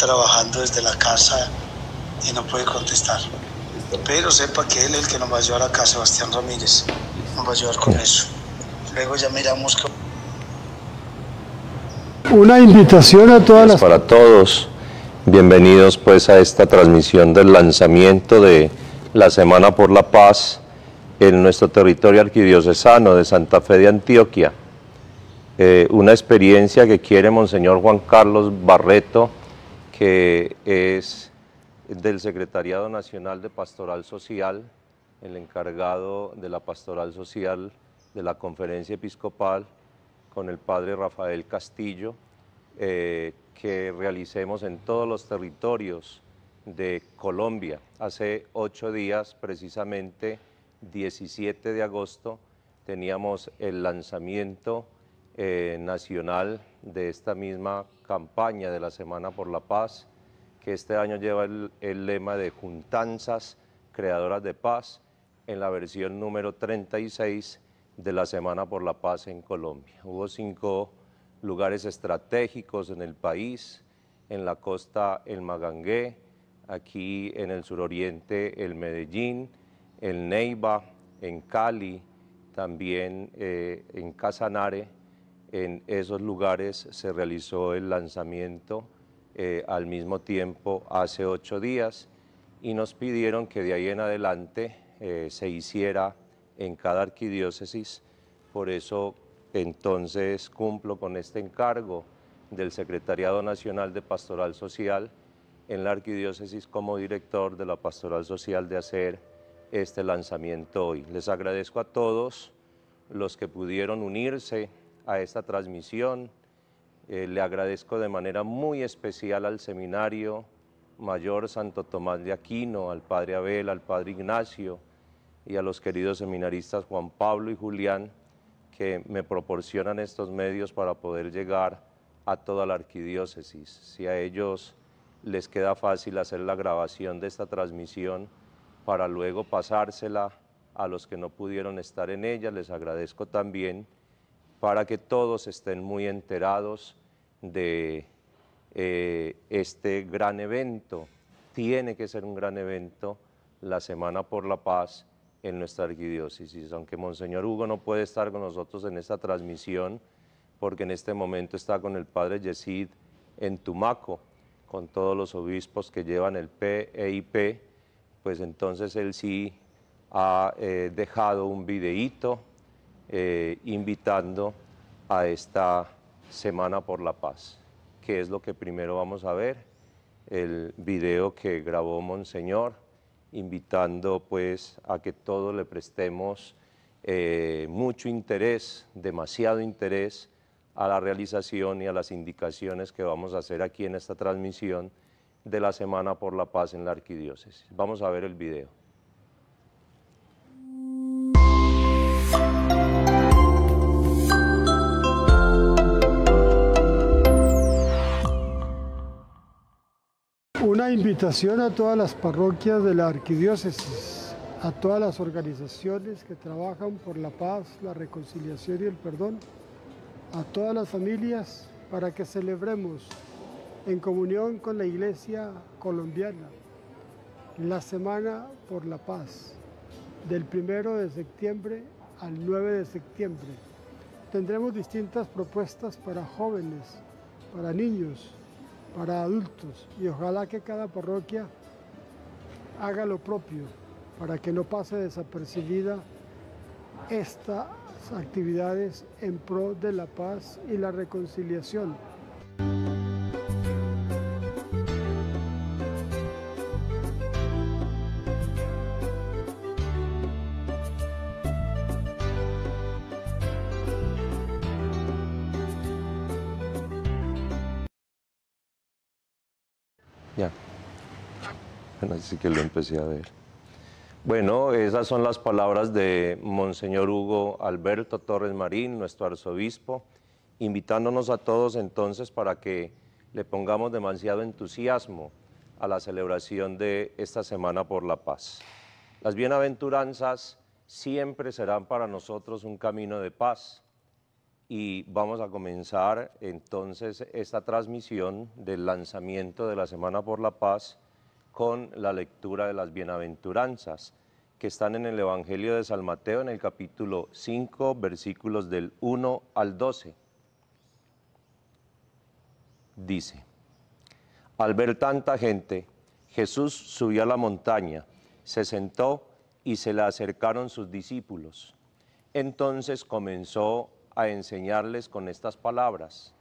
trabajando desde la casa y no puede contestar. Pero sepa que él es el que nos va a llevar acá, Sebastián Ramírez. Nos va a ayudar con eso. Luego ya miramos que... una invitación a todas las... Para todos, bienvenidos pues a esta transmisión del lanzamiento de la Semana por la Paz en nuestro territorio arquidiocesano de Santa Fe de Antioquia. Eh, una experiencia que quiere Monseñor Juan Carlos Barreto que es del Secretariado Nacional de Pastoral Social, el encargado de la Pastoral Social de la Conferencia Episcopal, con el padre Rafael Castillo, eh, que realicemos en todos los territorios de Colombia. Hace ocho días, precisamente 17 de agosto, teníamos el lanzamiento eh, nacional de esta misma campaña de la Semana por la Paz, que este año lleva el, lema de Juntanzas Creadoras de Paz en la versión número 36 de la Semana por la Paz en Colombia. Hubo cinco lugares estratégicos en el país, en la costa el Magangué, aquí en el suroriente el Medellín, el Neiva, en Cali, también eh, en Casanare en esos lugares se realizó el lanzamiento eh, al mismo tiempo hace ocho días y nos pidieron que de ahí en adelante eh, se hiciera en cada arquidiócesis. Por eso entonces cumplo con este encargo del Secretariado Nacional de Pastoral Social en la arquidiócesis como director de la Pastoral Social de hacer este lanzamiento hoy. Les agradezco a todos los que pudieron unirse a esta transmisión. Eh, le agradezco de manera muy especial al seminario mayor Santo Tomás de Aquino, al padre Abel, al padre Ignacio y a los queridos seminaristas Juan Pablo y Julián que me proporcionan estos medios para poder llegar a toda la arquidiócesis. Si a ellos les queda fácil hacer la grabación de esta transmisión para luego pasársela a los que no pudieron estar en ella, les agradezco también para que todos estén muy enterados de eh, este gran evento. Tiene que ser un gran evento la Semana por la Paz en nuestra arquidiócesis, aunque Monseñor Hugo no puede estar con nosotros en esta transmisión, porque en este momento está con el Padre Yesid en Tumaco, con todos los obispos que llevan el PEIP, e pues entonces él sí ha eh, dejado un videíto eh, invitando a esta Semana por la Paz, que es lo que primero vamos a ver, el video que grabó Monseñor, invitando pues a que todos le prestemos eh, mucho interés, demasiado interés a la realización y a las indicaciones que vamos a hacer aquí en esta transmisión de la Semana por la Paz en la Arquidiócesis. Vamos a ver el video. invitación a todas las parroquias de la arquidiócesis, a todas las organizaciones que trabajan por la paz, la reconciliación y el perdón, a todas las familias para que celebremos en comunión con la Iglesia colombiana la Semana por la Paz, del 1 de septiembre al 9 de septiembre. Tendremos distintas propuestas para jóvenes, para niños, para adultos y ojalá que cada parroquia haga lo propio para que no pase desapercibida estas actividades en pro de la paz y la reconciliación. así que lo empecé a ver. Bueno, esas son las palabras de Monseñor Hugo Alberto Torres Marín, nuestro arzobispo, invitándonos a todos entonces para que le pongamos demasiado entusiasmo a la celebración de esta Semana por la Paz. Las bienaventuranzas siempre serán para nosotros un camino de paz y vamos a comenzar entonces esta transmisión del lanzamiento de la Semana por la Paz con la lectura de las bienaventuranzas que están en el Evangelio de San Mateo en el capítulo 5, versículos del 1 al 12. Dice, al ver tanta gente, Jesús subió a la montaña, se sentó y se le acercaron sus discípulos. Entonces comenzó a enseñarles con estas palabras.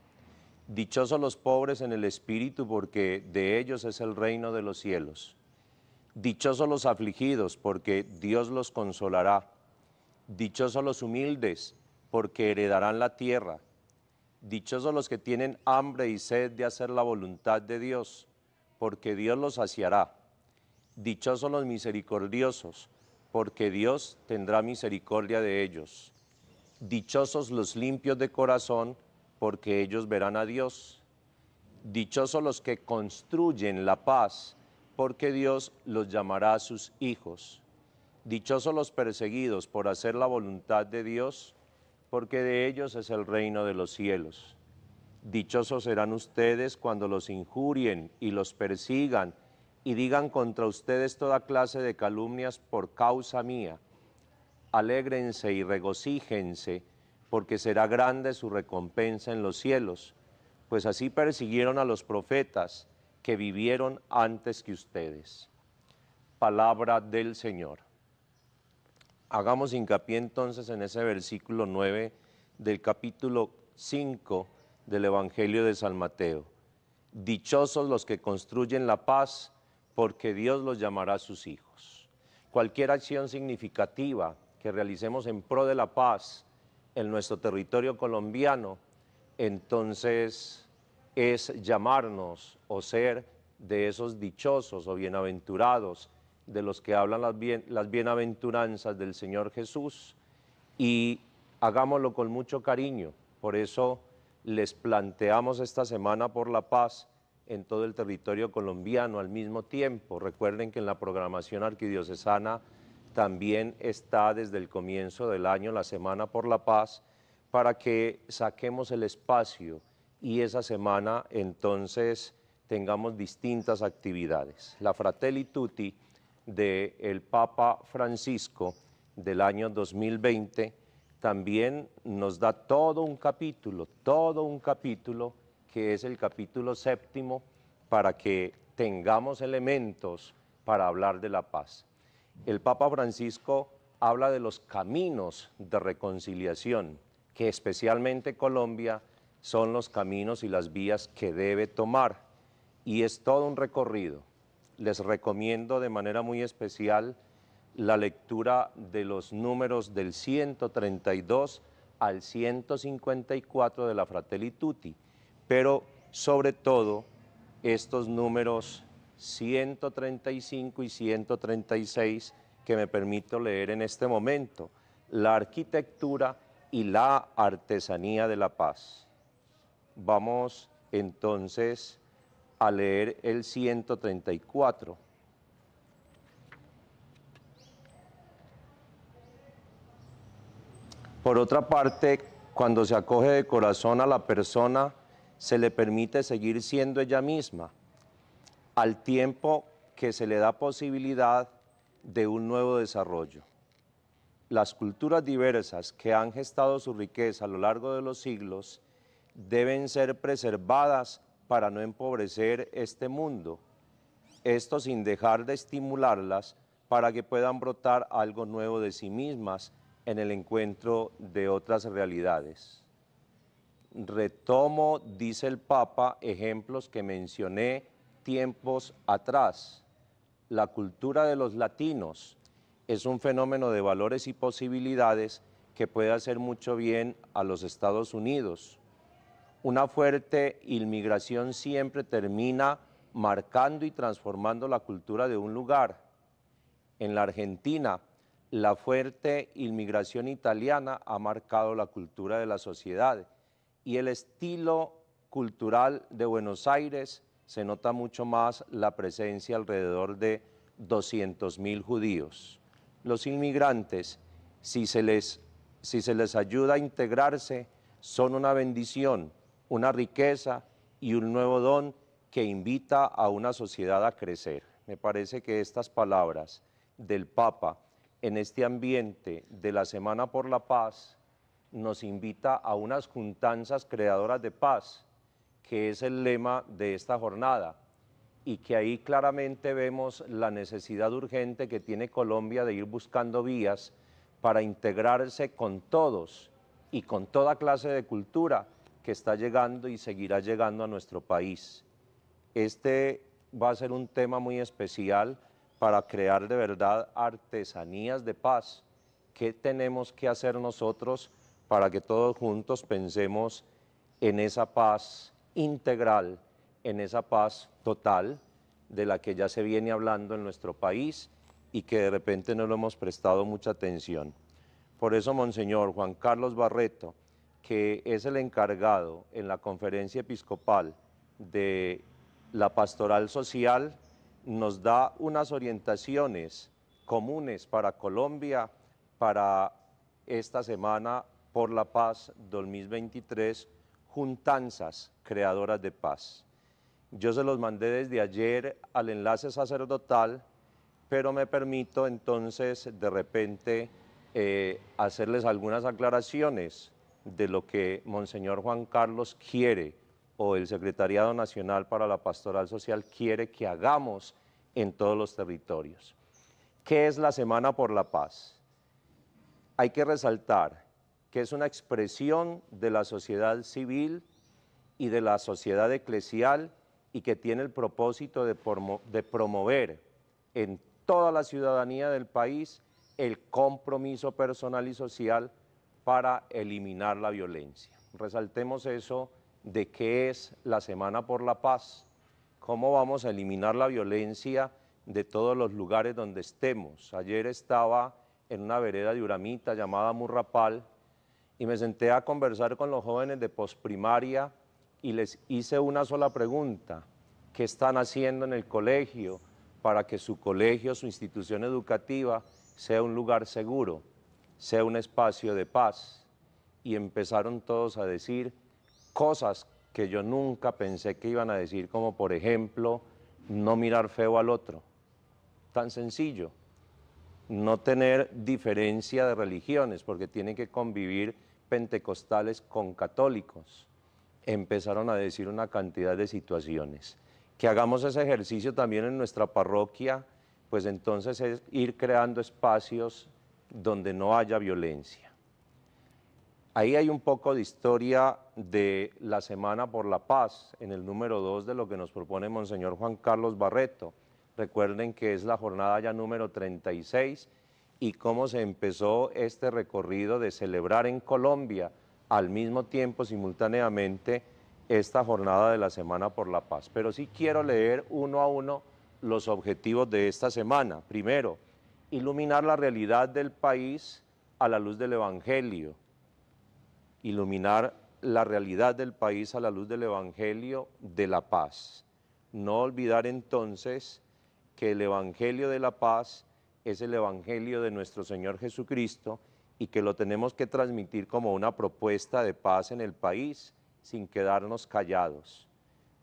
Dichosos los pobres en el espíritu, porque de ellos es el reino de los cielos. Dichosos los afligidos, porque Dios los consolará. Dichosos los humildes, porque heredarán la tierra. Dichosos los que tienen hambre y sed de hacer la voluntad de Dios, porque Dios los saciará. Dichosos los misericordiosos, porque Dios tendrá misericordia de ellos. Dichosos los limpios de corazón, porque ellos verán a Dios. Dichosos los que construyen la paz, porque Dios los llamará a sus hijos. Dichosos los perseguidos por hacer la voluntad de Dios, porque de ellos es el reino de los cielos. Dichosos serán ustedes cuando los injurien y los persigan y digan contra ustedes toda clase de calumnias por causa mía. Alégrense y regocíjense porque será grande su recompensa en los cielos, pues así persiguieron a los profetas que vivieron antes que ustedes. Palabra del Señor. Hagamos hincapié entonces en ese versículo 9 del capítulo 5 del Evangelio de San Mateo. Dichosos los que construyen la paz, porque Dios los llamará a sus hijos. Cualquier acción significativa que realicemos en pro de la paz, en nuestro territorio colombiano, entonces es llamarnos o ser de esos dichosos o bienaventurados de los que hablan las, bienaventuranzas del Señor Jesús y hagámoslo con mucho cariño. Por eso les planteamos esta Semana por la Paz en todo el territorio colombiano al mismo tiempo. Recuerden que en la programación arquidiocesana también está desde el comienzo del año la Semana por la Paz para que saquemos el espacio y esa semana entonces tengamos distintas actividades. La Fratelli Tutti del Papa Francisco del año 2020 también nos da todo un capítulo, todo un capítulo que es el capítulo séptimo para que tengamos elementos para hablar de la paz el Papa Francisco habla de los caminos de reconciliación, que especialmente Colombia son los caminos y las vías que debe tomar. Y es todo un recorrido. Les recomiendo de manera muy especial la lectura de los números del 132 al 154 de la Fratelli Tutti, pero sobre todo estos números 135 y 136 que me permito leer en este momento, la arquitectura y la artesanía de la paz. Vamos entonces a leer el 134. Por otra parte, cuando se acoge de corazón a la persona, se le permite seguir siendo ella misma al tiempo que se le da posibilidad de un nuevo desarrollo. Las culturas diversas que han gestado su riqueza a lo largo de los siglos deben ser preservadas para no empobrecer este mundo, esto sin dejar de estimularlas para que puedan brotar algo nuevo de sí mismas en el encuentro de otras realidades. Retomo, dice el Papa, ejemplos que mencioné tiempos atrás. La cultura de los latinos es un fenómeno de valores y posibilidades que puede hacer mucho bien a los Estados Unidos. Una fuerte inmigración siempre termina marcando y transformando la cultura de un lugar. En la Argentina, la fuerte inmigración italiana ha marcado la cultura de la sociedad y el estilo cultural de Buenos Aires se nota mucho más la presencia alrededor de 200.000 judíos. Los inmigrantes, si se, les, si se les ayuda a integrarse, son una bendición, una riqueza y un nuevo don que invita a una sociedad a crecer. Me parece que estas palabras del Papa en este ambiente de la Semana por la Paz nos invita a unas juntanzas creadoras de paz que es el lema de esta jornada y que ahí claramente vemos la necesidad urgente que tiene Colombia de ir buscando vías para integrarse con todos y con toda clase de cultura que está llegando y seguirá llegando a nuestro país. Este va a ser un tema muy especial para crear de verdad artesanías de paz. ¿Qué tenemos que hacer nosotros para que todos juntos pensemos en esa paz integral en esa paz total de la que ya se viene hablando en nuestro país y que de repente no lo hemos prestado mucha atención. Por eso, Monseñor Juan Carlos Barreto, que es el encargado en la conferencia episcopal de la pastoral social, nos da unas orientaciones comunes para Colombia para esta semana por la paz 2023 juntanzas creadoras de paz. Yo se los mandé desde ayer al enlace sacerdotal, pero me permito entonces de repente eh, hacerles algunas aclaraciones de lo que Monseñor Juan Carlos quiere o el Secretariado Nacional para la Pastoral Social quiere que hagamos en todos los territorios. ¿Qué es la Semana por la Paz? Hay que resaltar que es una expresión de la sociedad civil y de la sociedad eclesial y que tiene el propósito de, promover en toda la ciudadanía del país el compromiso personal y social para eliminar la violencia. Resaltemos eso de qué es la Semana por la Paz, cómo vamos a eliminar la violencia de todos los lugares donde estemos. Ayer estaba en una vereda de Uramita llamada Murrapal, y me senté a conversar con los jóvenes de posprimaria y les hice una sola pregunta. ¿Qué están haciendo en el colegio para que su colegio, su institución educativa, sea un lugar seguro, sea un espacio de paz? Y empezaron todos a decir cosas que yo nunca pensé que iban a decir, como por ejemplo, no mirar feo al otro. Tan sencillo no tener diferencia de religiones, porque tienen que convivir pentecostales con católicos, empezaron a decir una cantidad de situaciones. Que hagamos ese ejercicio también en nuestra parroquia, pues entonces es ir creando espacios donde no haya violencia. Ahí hay un poco de historia de la Semana por la Paz, en el número 2 de lo que nos propone Monseñor Juan Carlos Barreto. Recuerden que es la jornada ya número 36 y cómo se empezó este recorrido de celebrar en Colombia al mismo tiempo, simultáneamente, esta jornada de la Semana por la Paz. Pero sí quiero leer uno a uno los objetivos de esta semana. Primero, iluminar la realidad del país a la luz del Evangelio. Iluminar la realidad del país a la luz del Evangelio de la paz. No olvidar entonces que el Evangelio de la paz es el Evangelio de nuestro Señor Jesucristo y que lo tenemos que transmitir como una propuesta de paz en el país sin quedarnos callados.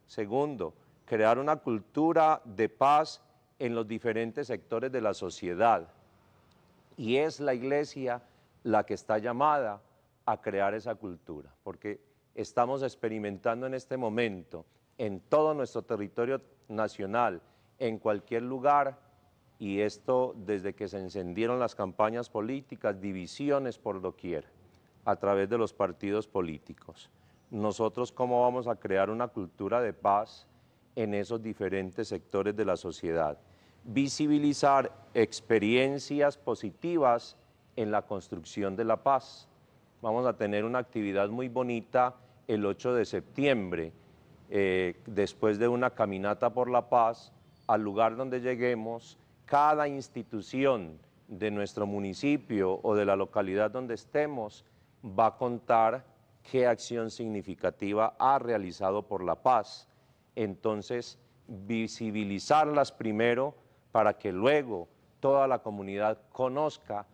Segundo, crear una cultura de paz en los diferentes sectores de la sociedad. Y es la iglesia la que está llamada a crear esa cultura, porque estamos experimentando en este momento en todo nuestro territorio nacional, en cualquier lugar, y esto desde que se encendieron las campañas políticas, divisiones por doquier a través de los partidos políticos. Nosotros cómo vamos a crear una cultura de paz en esos diferentes sectores de la sociedad. Visibilizar experiencias positivas en la construcción de la paz. Vamos a tener una actividad muy bonita el 8 de septiembre, eh, después de una caminata por la paz, al lugar donde lleguemos, cada institución de nuestro municipio o de la localidad donde estemos va a contar qué acción significativa ha realizado por la paz. Entonces, visibilizarlas primero para que luego toda la comunidad conozca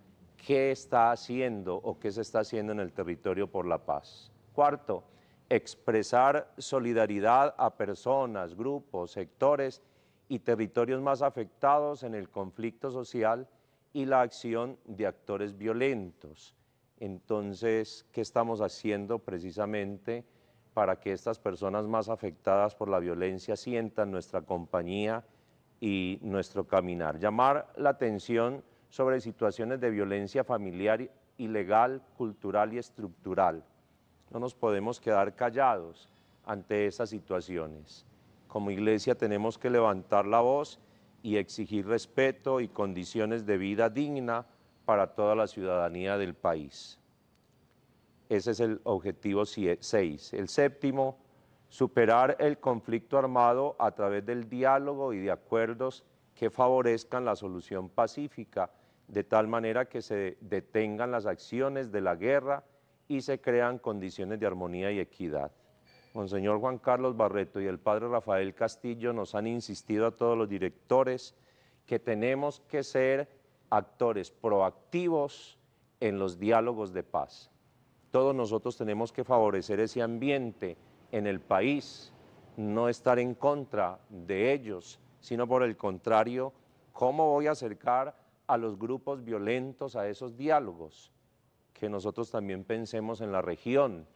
qué está haciendo o qué se está haciendo en el territorio por la paz. Cuarto, expresar solidaridad a personas, grupos, sectores y territorios más afectados en el conflicto social y la acción de actores violentos. Entonces, ¿qué estamos haciendo precisamente para que estas personas más afectadas por la violencia sientan nuestra compañía y nuestro caminar? Llamar la atención sobre situaciones de violencia familiar, ilegal, cultural y estructural. No nos podemos quedar callados ante esas situaciones como iglesia tenemos que levantar la voz y exigir respeto y condiciones de vida digna para toda la ciudadanía del país. Ese es el objetivo 6. El séptimo, superar el conflicto armado a través del diálogo y de acuerdos que favorezcan la solución pacífica, de tal manera que se detengan las acciones de la guerra y se crean condiciones de armonía y equidad señor Juan Carlos Barreto y el Padre Rafael Castillo nos han insistido a todos los directores que tenemos que ser actores proactivos en los diálogos de paz. Todos nosotros tenemos que favorecer ese ambiente en el país, no estar en contra de ellos, sino por el contrario, ¿cómo voy a acercar a los grupos violentos a esos diálogos? Que nosotros también pensemos en la región,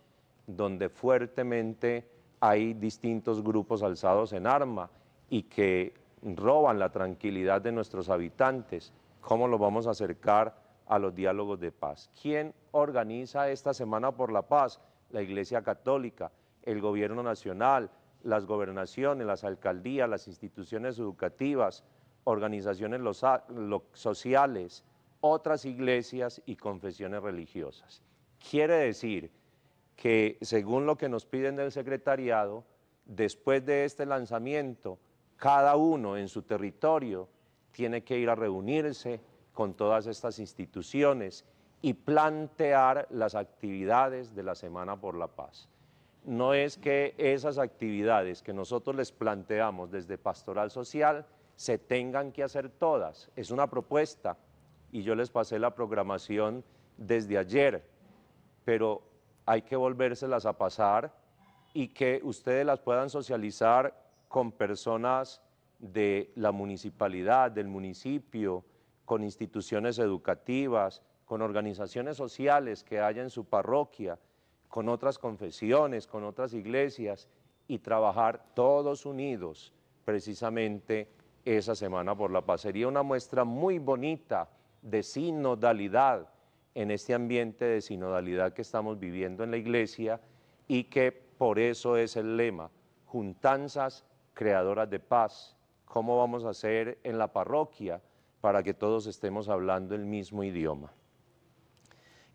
donde fuertemente hay distintos grupos alzados en arma y que roban la tranquilidad de nuestros habitantes. ¿Cómo lo vamos a acercar a los diálogos de paz? ¿Quién organiza esta Semana por la Paz? La Iglesia Católica, el Gobierno Nacional, las gobernaciones, las alcaldías, las instituciones educativas, organizaciones sociales, otras iglesias y confesiones religiosas. Quiere decir que según lo que nos piden del secretariado, después de este lanzamiento, cada uno en su territorio tiene que ir a reunirse con todas estas instituciones y plantear las actividades de la Semana por la Paz. No es que esas actividades que nosotros les planteamos desde Pastoral Social se tengan que hacer todas, es una propuesta y yo les pasé la programación desde ayer, pero hay que volvérselas a pasar y que ustedes las puedan socializar con personas de la municipalidad, del municipio, con instituciones educativas, con organizaciones sociales que haya en su parroquia, con otras confesiones, con otras iglesias y trabajar todos unidos precisamente esa Semana por la Paz. Sería una muestra muy bonita de sinodalidad en este ambiente de sinodalidad que estamos viviendo en la iglesia y que por eso es el lema, juntanzas creadoras de paz. ¿Cómo vamos a hacer en la parroquia para que todos estemos hablando el mismo idioma?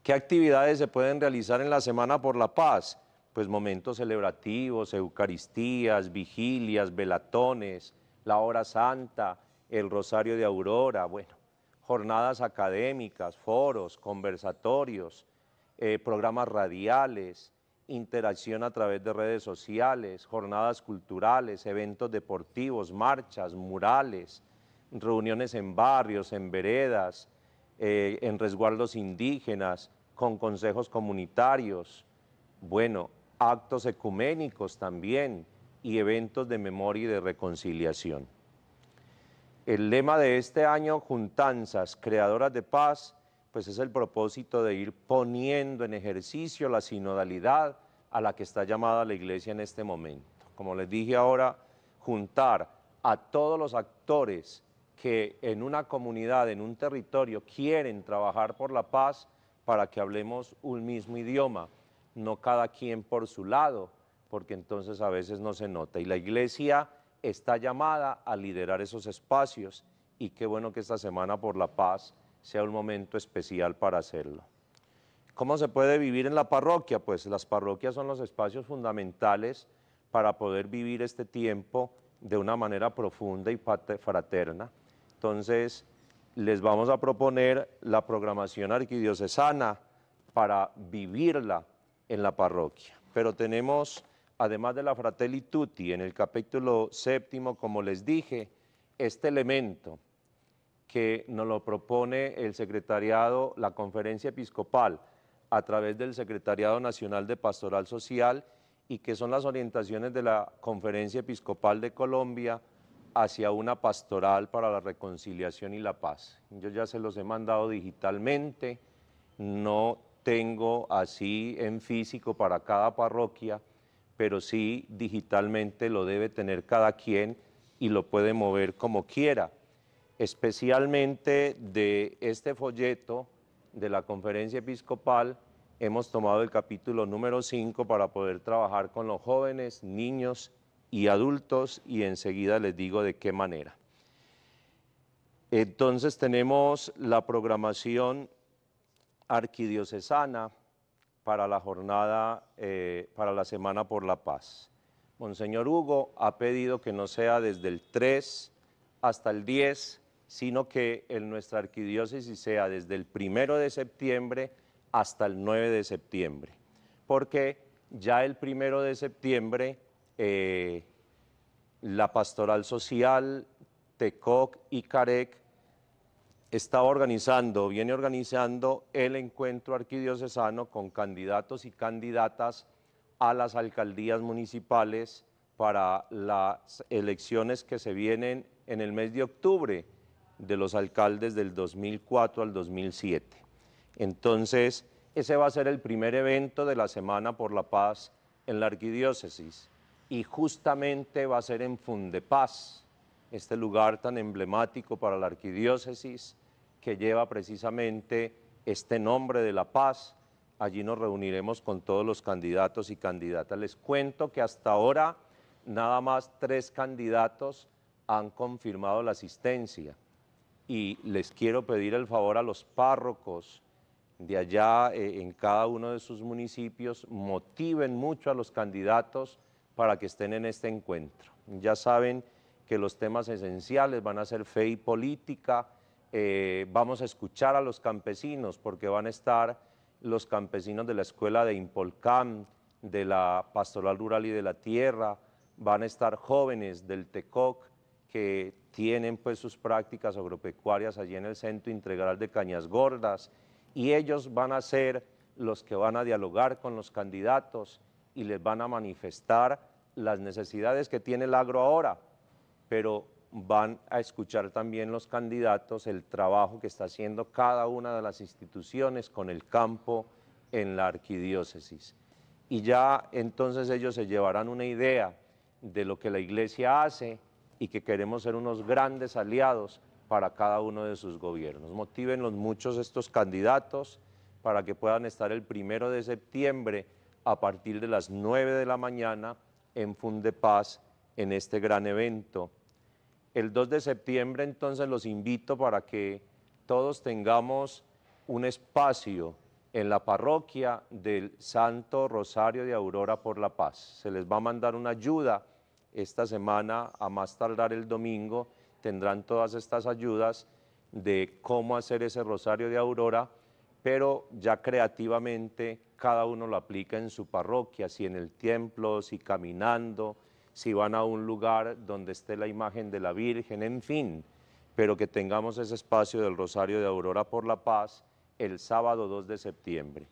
¿Qué actividades se pueden realizar en la Semana por la Paz? Pues momentos celebrativos, eucaristías, vigilias, velatones, la hora santa, el rosario de aurora, bueno, jornadas académicas, foros, conversatorios, eh, programas radiales, interacción a través de redes sociales, jornadas culturales, eventos deportivos, marchas, murales, reuniones en barrios, en veredas, eh, en resguardos indígenas, con consejos comunitarios, bueno, actos ecuménicos también y eventos de memoria y de reconciliación. El lema de este año, Juntanzas, Creadoras de Paz, pues es el propósito de ir poniendo en ejercicio la sinodalidad a la que está llamada la Iglesia en este momento. Como les dije ahora, juntar a todos los actores que en una comunidad, en un territorio, quieren trabajar por la paz para que hablemos un mismo idioma, no cada quien por su lado, porque entonces a veces no se nota. Y la Iglesia está llamada a liderar esos espacios y qué bueno que esta Semana por la Paz sea un momento especial para hacerlo. ¿Cómo se puede vivir en la parroquia? Pues las parroquias son los espacios fundamentales para poder vivir este tiempo de una manera profunda y fraterna. Entonces, les vamos a proponer la programación arquidiocesana para vivirla en la parroquia. Pero tenemos además de la Fratelli Tutti, en el capítulo séptimo, como les dije, este elemento que nos lo propone el secretariado, la conferencia episcopal, a través del Secretariado Nacional de Pastoral Social y que son las orientaciones de la Conferencia Episcopal de Colombia hacia una pastoral para la reconciliación y la paz. Yo ya se los he mandado digitalmente, no tengo así en físico para cada parroquia, pero sí digitalmente lo debe tener cada quien y lo puede mover como quiera. Especialmente de este folleto de la conferencia episcopal, hemos tomado el capítulo número 5 para poder trabajar con los jóvenes, niños y adultos y enseguida les digo de qué manera. Entonces tenemos la programación arquidiocesana, para la jornada, eh, para la Semana por la Paz. Monseñor Hugo ha pedido que no sea desde el 3 hasta el 10, sino que en nuestra arquidiócesis sea desde el 1 de septiembre hasta el 9 de septiembre, porque ya el 1 de septiembre eh, la pastoral social, TECOC y CAREC estaba organizando, viene organizando el encuentro arquidiocesano con candidatos y candidatas a las alcaldías municipales para las elecciones que se vienen en el mes de octubre de los alcaldes del 2004 al 2007. Entonces, ese va a ser el primer evento de la Semana por la Paz en la Arquidiócesis y justamente va a ser en Fundepaz, este lugar tan emblemático para la Arquidiócesis, que lleva precisamente este nombre de la paz. Allí nos reuniremos con todos los candidatos y candidatas. Les cuento que hasta ahora nada más tres candidatos han confirmado la asistencia y les quiero pedir el favor a los párrocos de allá eh, en cada uno de sus municipios, motiven mucho a los candidatos para que estén en este encuentro. Ya saben que los temas esenciales van a ser fe y política, eh, vamos a escuchar a los campesinos porque van a estar los campesinos de la escuela de Impolcán, de la Pastoral Rural y de la Tierra, van a estar jóvenes del TECOC que tienen pues sus prácticas agropecuarias allí en el Centro Integral de Cañas Gordas y ellos van a ser los que van a dialogar con los candidatos y les van a manifestar las necesidades que tiene el agro ahora, pero van a escuchar también los candidatos el trabajo que está haciendo cada una de las instituciones con el campo en la arquidiócesis. Y ya entonces ellos se llevarán una idea de lo que la iglesia hace y que queremos ser unos grandes aliados para cada uno de sus gobiernos. Motiven los muchos estos candidatos para que puedan estar el primero de septiembre a partir de las 9 de la mañana en Fundepaz en este gran evento el 2 de septiembre entonces los invito para que todos tengamos un espacio en la parroquia del Santo Rosario de Aurora por la Paz. Se les va a mandar una ayuda esta semana, a más tardar el domingo, tendrán todas estas ayudas de cómo hacer ese Rosario de Aurora, pero ya creativamente cada uno lo aplica en su parroquia, si en el templo, si caminando, si van a un lugar donde esté la imagen de la Virgen, en fin, pero que tengamos ese espacio del Rosario de Aurora por la Paz el sábado 2 de septiembre.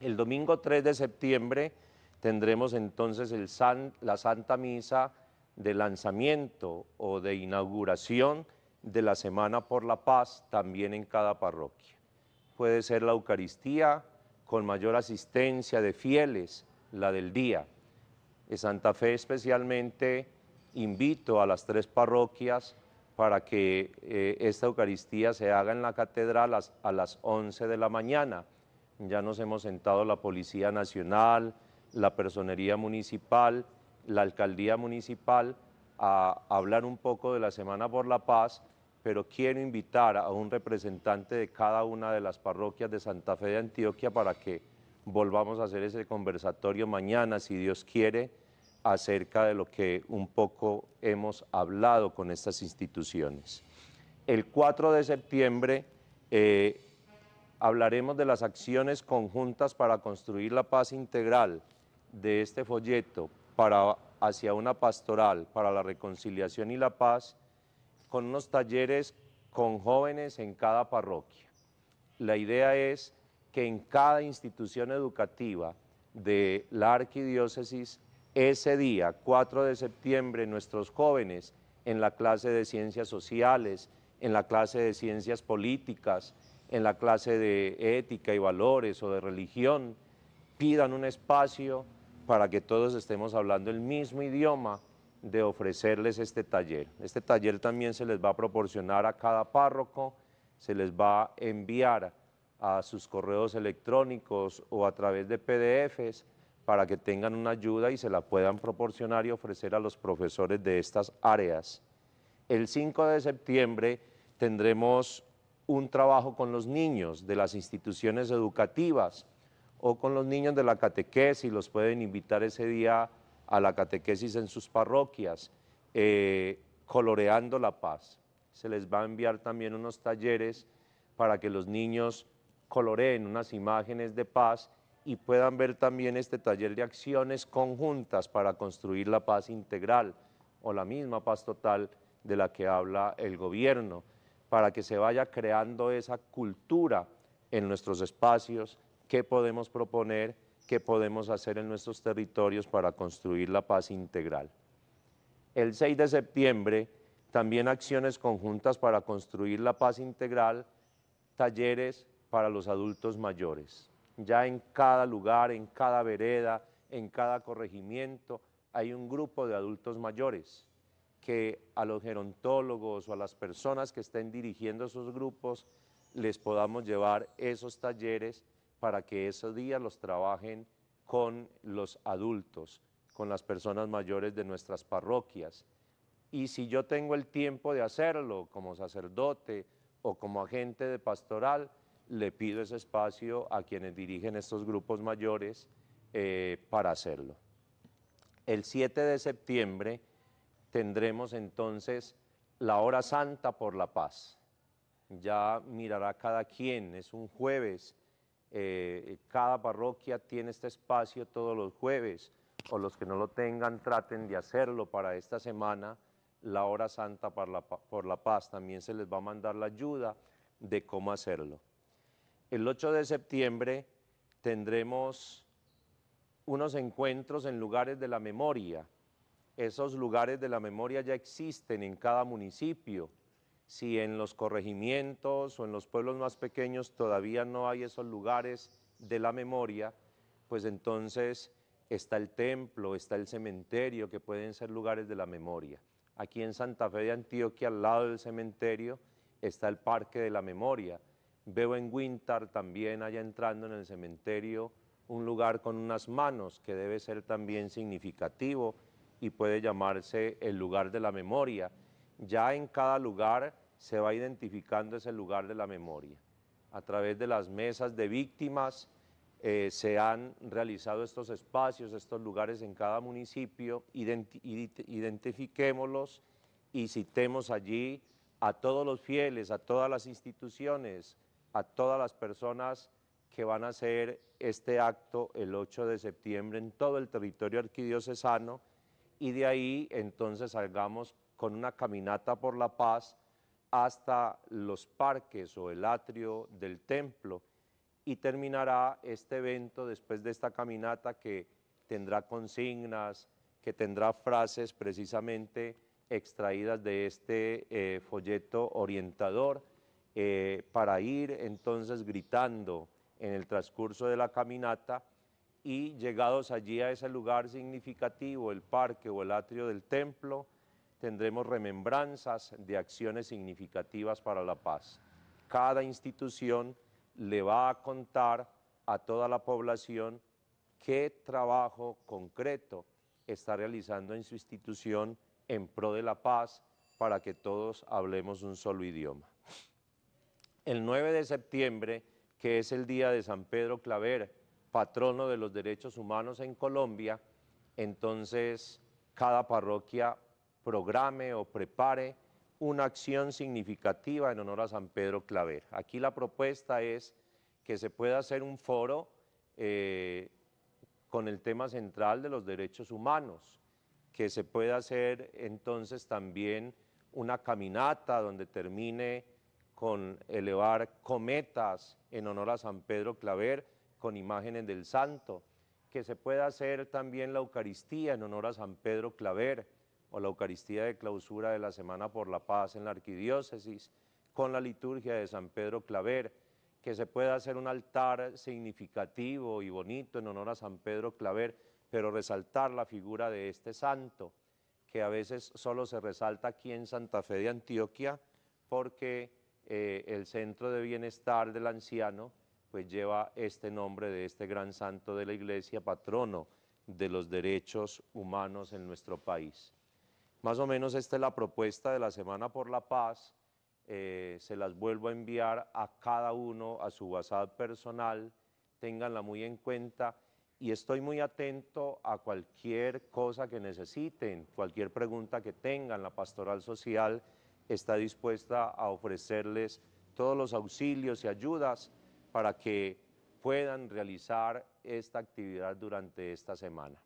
El domingo 3 de septiembre tendremos entonces la Santa Misa de lanzamiento o de inauguración de la Semana por la Paz también en cada parroquia. Puede ser la Eucaristía con mayor asistencia de fieles, la del día, Santa Fe especialmente invito a las tres parroquias para que eh, esta Eucaristía se haga en la catedral a las, a las 11 de la mañana. Ya nos hemos sentado la Policía Nacional, la Personería Municipal, la Alcaldía Municipal a hablar un poco de la Semana por la Paz, pero quiero invitar a un representante de cada una de las parroquias de Santa Fe de Antioquia para que volvamos a hacer ese conversatorio mañana, si Dios quiere, acerca de lo que un poco hemos hablado con estas instituciones. El 4 de septiembre eh, hablaremos de las acciones conjuntas para construir la paz integral de este folleto para, hacia una pastoral para la reconciliación y la paz con unos talleres con jóvenes en cada parroquia. La idea es que en cada institución educativa de la arquidiócesis ese día, 4 de septiembre, nuestros jóvenes en la clase de ciencias sociales, en la clase de ciencias políticas, en la clase de ética y valores o de religión, pidan un espacio para que todos estemos hablando el mismo idioma de ofrecerles este taller. Este taller también se les va a proporcionar a cada párroco, se les va a enviar a sus correos electrónicos o a través de PDFs para que tengan una ayuda y se la puedan proporcionar y ofrecer a los profesores de estas áreas. El 5 de septiembre tendremos un trabajo con los niños de las instituciones educativas o con los niños de la catequesis, los pueden invitar ese día a la catequesis en sus parroquias, eh, coloreando la paz. Se les va a enviar también unos talleres para que los niños coloreen unas imágenes de paz y puedan ver también este taller de acciones conjuntas para construir la paz integral o la misma paz total de la que habla el gobierno, para que se vaya creando esa cultura en nuestros espacios, qué podemos proponer, qué podemos hacer en nuestros territorios para construir la paz integral. El 6 de septiembre, también acciones conjuntas para construir la paz integral, talleres para los adultos mayores. Ya en cada lugar, en cada vereda, en cada corregimiento, hay un grupo de adultos mayores que a los gerontólogos o a las personas que estén dirigiendo esos grupos les podamos llevar esos talleres para que esos días los trabajen con los adultos, con las personas mayores de nuestras parroquias. Y si yo tengo el tiempo de hacerlo como sacerdote o como agente de pastoral, le pido ese espacio a quienes dirigen estos grupos mayores eh, para hacerlo. El 7 de septiembre tendremos entonces la hora santa por la paz. Ya mirará cada quien, es un jueves, eh, cada parroquia tiene este espacio todos los jueves, o los que no lo tengan traten de hacerlo para esta semana, la hora santa por la paz. También se les va a mandar la ayuda de cómo hacerlo. El 8 de septiembre tendremos unos encuentros en lugares de la memoria. Esos lugares de la memoria ya existen en cada municipio. Si en los corregimientos o en los pueblos más pequeños todavía no hay esos lugares de la memoria, pues entonces está el templo, está el cementerio, que pueden ser lugares de la memoria. Aquí en Santa Fe de Antioquia, al lado del cementerio, está el Parque de la Memoria, Veo en Wintar también allá entrando en el cementerio un lugar con unas manos que debe ser también significativo y puede llamarse el lugar de la memoria. Ya en cada lugar se va identificando ese lugar de la memoria. A través de las mesas de víctimas eh, se han realizado estos espacios, estos lugares en cada municipio, identifiquémoslos y citemos allí a todos los fieles, a todas las instituciones, a todas las personas que van a hacer este acto el 8 de septiembre en todo el territorio arquidiocesano y de ahí entonces salgamos con una caminata por la paz hasta los parques o el atrio del templo y terminará este evento después de esta caminata que tendrá consignas, que tendrá frases precisamente extraídas de este eh, folleto orientador eh, para ir entonces gritando en el transcurso de la caminata y llegados allí a ese lugar significativo, el parque o el atrio del templo, tendremos remembranzas de acciones significativas para la paz. Cada institución le va a contar a toda la población qué trabajo concreto está realizando en su institución en pro de la paz para que todos hablemos un solo idioma el 9 de septiembre, que es el día de San Pedro Claver, patrono de los derechos humanos en Colombia, entonces cada parroquia programe o prepare una acción significativa en honor a San Pedro Claver. Aquí la propuesta es que se pueda hacer un foro eh, con el tema central de los derechos humanos, que se pueda hacer entonces también una caminata donde termine con elevar cometas en honor a San Pedro Claver, con imágenes del santo, que se pueda hacer también la Eucaristía en honor a San Pedro Claver, o la Eucaristía de clausura de la Semana por la Paz en la Arquidiócesis, con la liturgia de San Pedro Claver, que se pueda hacer un altar significativo y bonito en honor a San Pedro Claver, pero resaltar la figura de este santo, que a veces solo se resalta aquí en Santa Fe de Antioquia, porque eh, el Centro de Bienestar del Anciano, pues lleva este nombre de este gran santo de la iglesia, patrono de los derechos humanos en nuestro país. Más o menos esta es la propuesta de la Semana por la Paz. Eh, se las vuelvo a enviar a cada uno a su WhatsApp personal, tenganla muy en cuenta y estoy muy atento a cualquier cosa que necesiten, cualquier pregunta que tengan, la pastoral social está dispuesta a ofrecerles todos los auxilios y ayudas para que puedan realizar esta actividad durante esta semana.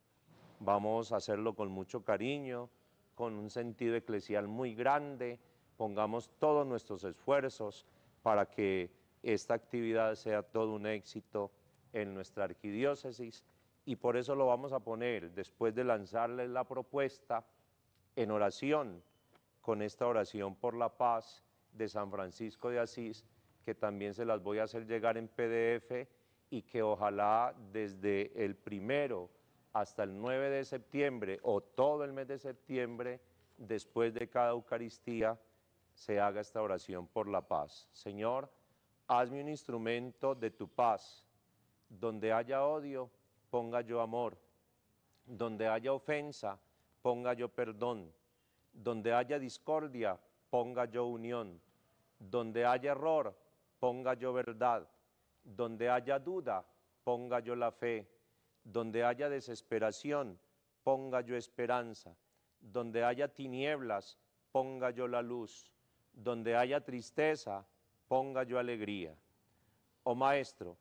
Vamos a hacerlo con mucho cariño, con un sentido eclesial muy grande, pongamos todos nuestros esfuerzos para que esta actividad sea todo un éxito en nuestra arquidiócesis y por eso lo vamos a poner después de lanzarles la propuesta en oración con esta oración por la paz de San Francisco de Asís, que también se las voy a hacer llegar en PDF y que ojalá desde el primero hasta el 9 de septiembre o todo el mes de septiembre, después de cada Eucaristía, se haga esta oración por la paz. Señor, hazme un instrumento de tu paz. Donde haya odio, ponga yo amor. Donde haya ofensa, ponga yo perdón. Donde haya discordia, ponga yo unión. Donde haya error, ponga yo verdad. Donde haya duda, ponga yo la fe. Donde haya desesperación, ponga yo esperanza. Donde haya tinieblas, ponga yo la luz. Donde haya tristeza, ponga yo alegría. Oh Maestro,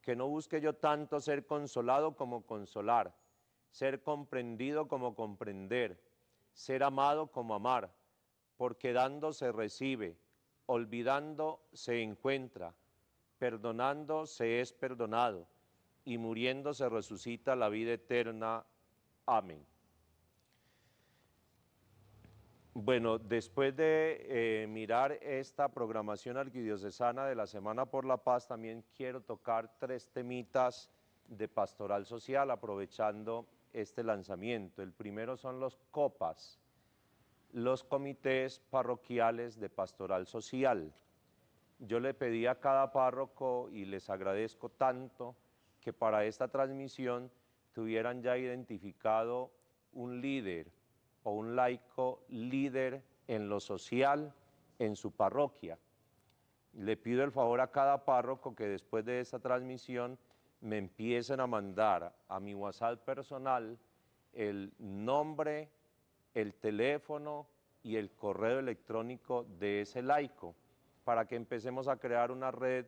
que no busque yo tanto ser consolado como consolar, ser comprendido como comprender ser amado como amar, porque dando se recibe, olvidando se encuentra, perdonando se es perdonado, y muriendo se resucita la vida eterna. Amén. Bueno, después de eh, mirar esta programación arquidiocesana de la Semana por la Paz, también quiero tocar tres temitas de pastoral social, aprovechando este lanzamiento. El primero son los COPAS, los comités parroquiales de pastoral social. Yo le pedí a cada párroco y les agradezco tanto que para esta transmisión tuvieran ya identificado un líder o un laico líder en lo social en su parroquia. Le pido el favor a cada párroco que después de esta transmisión me empiecen a mandar a mi WhatsApp personal el nombre, el teléfono y el correo electrónico de ese laico, para que empecemos a crear una red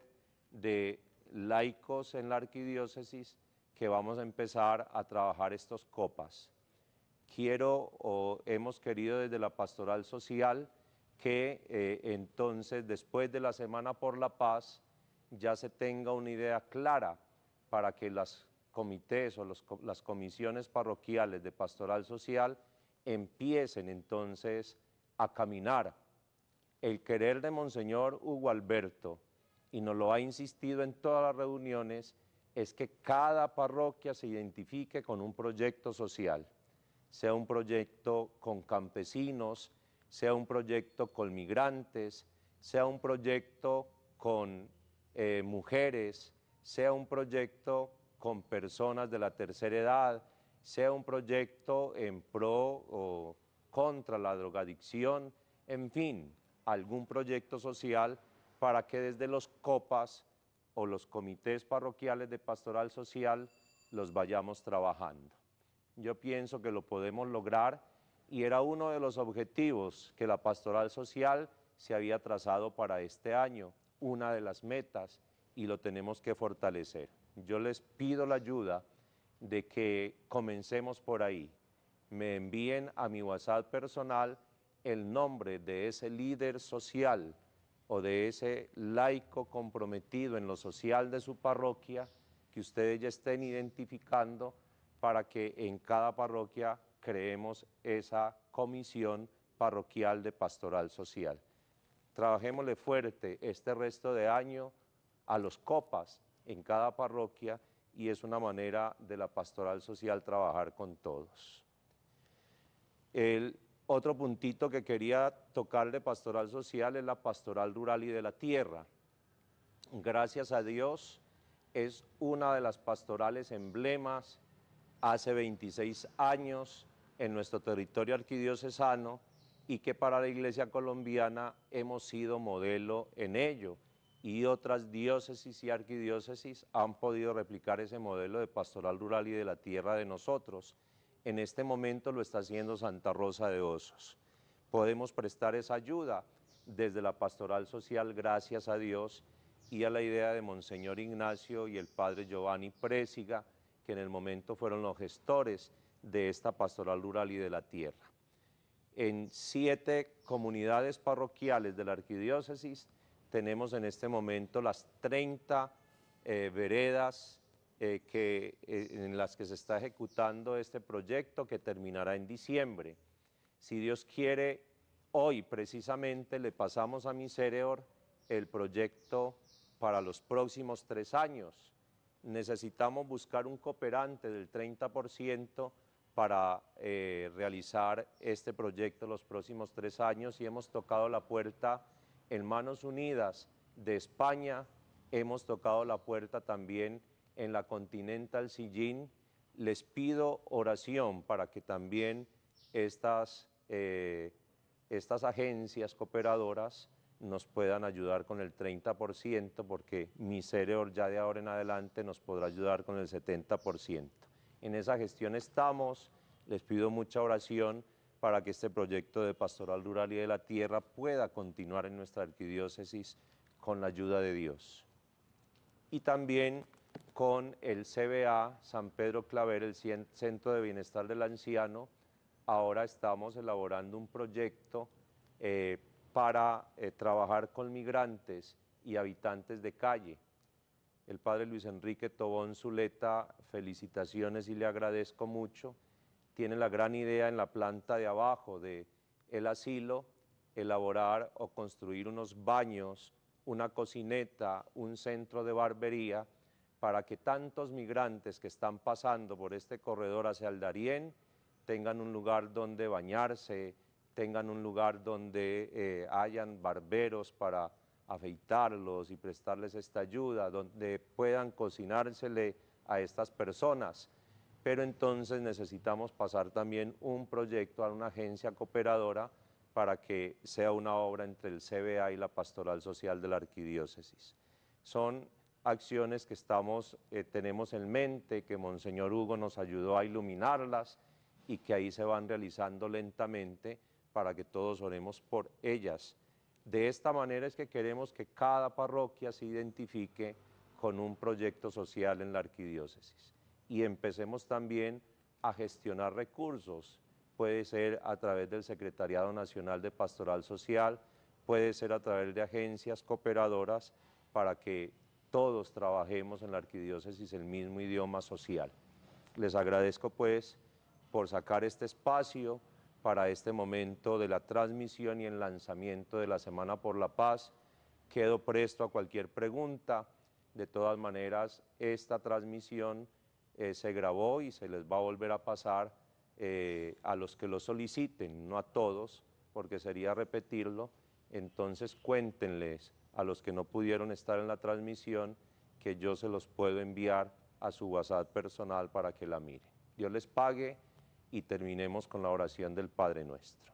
de laicos en la arquidiócesis que vamos a empezar a trabajar estos copas. Quiero o hemos querido desde la pastoral social que eh, entonces después de la Semana por la Paz ya se tenga una idea clara para que las comités o las comisiones parroquiales de pastoral social empiecen entonces a caminar. El querer de Monseñor Hugo Alberto, y nos lo ha insistido en todas las reuniones, es que cada parroquia se identifique con un proyecto social, sea un proyecto con campesinos, sea un proyecto con migrantes, sea un proyecto con eh, mujeres, sea un proyecto con personas de la tercera edad, sea un proyecto en pro o contra la drogadicción, en fin, algún proyecto social para que desde los copas o los comités parroquiales de pastoral social los vayamos trabajando. Yo pienso que lo podemos lograr y era uno de los objetivos que la pastoral social se había trazado para este año, una de las metas y lo tenemos que fortalecer. Yo les pido la ayuda de que comencemos por ahí. Me envíen a mi WhatsApp personal el nombre de ese líder social o de ese laico comprometido en lo social de su parroquia que ustedes ya estén identificando para que en cada parroquia creemos esa comisión parroquial de pastoral social. Trabajémosle fuerte este resto de año a los copas en cada parroquia y es una manera de la pastoral social trabajar con todos. El otro puntito que quería tocar de pastoral social es la pastoral rural y de la tierra. Gracias a Dios es una de las pastorales emblemas hace 26 años en nuestro territorio arquidiocesano y que para la Iglesia colombiana hemos sido modelo en ello y otras diócesis y arquidiócesis han podido replicar ese modelo de pastoral rural y de la tierra de nosotros. En este momento lo está haciendo Santa Rosa de Osos. Podemos prestar esa ayuda desde la pastoral social, gracias a Dios, y a la idea de Monseñor Ignacio y el padre Giovanni Présiga, que en el momento fueron los gestores de esta pastoral rural y de la tierra. En siete comunidades parroquiales de la arquidiócesis tenemos en este momento las 30 eh, veredas eh, que, eh, en las que se está ejecutando este proyecto que terminará en diciembre. Si Dios quiere, hoy precisamente le pasamos a Misereor el proyecto para los próximos tres años. Necesitamos buscar un cooperante del 30% para realizar este proyecto los próximos tres años y hemos tocado la puerta en Manos Unidas de España, hemos tocado la puerta también en la Continental Sillín. Les pido oración para que también estas, eh, estas agencias cooperadoras nos puedan ayudar con el 30%, porque mi cerebro ya de ahora en adelante nos podrá ayudar con el 70%. En esa gestión estamos, les pido mucha oración para que este proyecto de pastoral rural y de la tierra pueda continuar en nuestra arquidiócesis con la ayuda de Dios. Y también con el CBA San Pedro Claver, el Centro de Bienestar del Anciano, ahora estamos elaborando un proyecto eh, para eh, trabajar con migrantes y habitantes de calle. El padre Luis Enrique Tobón Zuleta, felicitaciones y le agradezco mucho tiene la gran idea en la planta de abajo de el asilo, elaborar o construir unos baños, una cocineta, un centro de barbería, para que tantos migrantes que están pasando por este corredor hacia el tengan un lugar donde bañarse, tengan un lugar donde eh, hayan barberos para afeitarlos y prestarles esta ayuda, donde puedan cocinársele a estas personas pero entonces necesitamos pasar también un proyecto a una agencia cooperadora para que sea una obra entre el CBA y la Pastoral Social de la Arquidiócesis. Son acciones que estamos, eh, tenemos en mente, que Monseñor Hugo nos ayudó a iluminarlas y que ahí se van realizando lentamente para que todos oremos por ellas. De esta manera es que queremos que cada parroquia se identifique con un proyecto social en la arquidiócesis y empecemos también a gestionar recursos. Puede ser a través del Secretariado Nacional de Pastoral Social, puede ser a través de agencias cooperadoras para que todos trabajemos en la arquidiócesis el mismo idioma social. Les agradezco pues por sacar este espacio para este momento de la transmisión y el lanzamiento de la Semana por la Paz. Quedo presto a cualquier pregunta. De todas maneras, esta transmisión eh, se grabó y se les va a volver a pasar eh, a los que lo soliciten, no a todos, porque sería repetirlo. Entonces cuéntenles a los que no pudieron estar en la transmisión que yo se los puedo enviar a su WhatsApp personal para que la mire. Dios les pague y terminemos con la oración del Padre nuestro.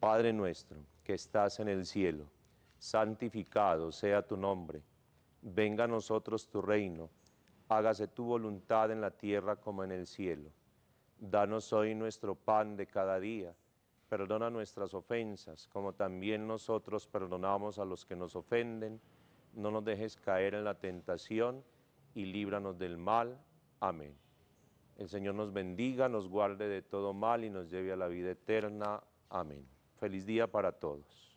Padre nuestro, que estás en el cielo, santificado sea tu nombre, venga a nosotros tu reino hágase tu voluntad en la tierra como en el cielo. Danos hoy nuestro pan de cada día. Perdona nuestras ofensas, como también nosotros perdonamos a los que nos ofenden. No nos dejes caer en la tentación y líbranos del mal. Amén. El Señor nos bendiga, nos guarde de todo mal y nos lleve a la vida eterna. Amén. Feliz día para todos.